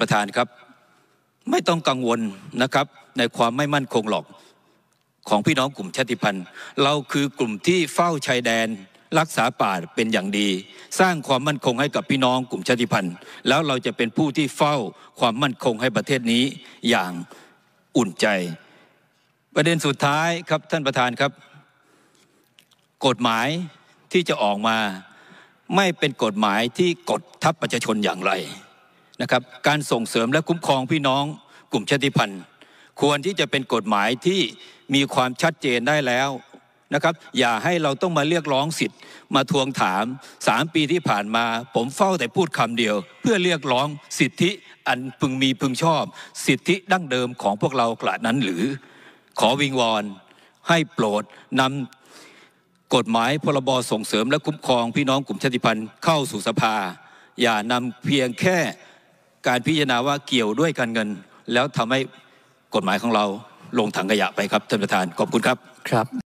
ประธานครับไม่ต้องกังวลนะครับในความไม่มั่นคงหรอกของพี่น้องกลุ่มชาติพันธุ์เราคือกลุ่มที่เฝ้าชายแดนรักษาป่าเป็นอย่างดี สร้างความมั่นคงให้กับพี่น้องกลุ่มชาติพันธุ์แล้วเราจะเป็นผู้ที่เฝ้าความมั่นคงให้ประเทศนี้อย่างอุ่นใจ ประเด็นสุดท้ายครับท่านประธานครับ กฎหมายที่จะออกมาไม่เป็นกฎหมายที่กดทับประชาชนอย่างไรนะครับการส่งเสริมและคุ้มครองพี่น้องกลุ่มชาติพันธุ์ควรที่จะเป็นกฎหมายที่มีความชัดเจนได้แล้วนะครับอย่าให้เราต้องมาเรียกร้องสิทธิ์ มาทวงถามสามปีที่ผ่านมา ผมเฝ้าแต่พูดคำเดียว เพื่อเรียกร้องสิทธิอันพึงมีพึงชอบสิทธิดั้งเดิมของพวกเรากระนั้นหรือ ขอวิงวอนให้โปรดนำกฎหมายพรบส่งเสริมและคุ้มครองพี่น้องกลุ่มชาติพันธุ์เข้าสู่สภา อย่านำเพียงแค่การพิจารณาว่าเกี่ยวด้วยการเงิน แล้วทำให้กฎหมายของเราลงถังขยะไปครับ ท่านประธานขอบคุณครับครับ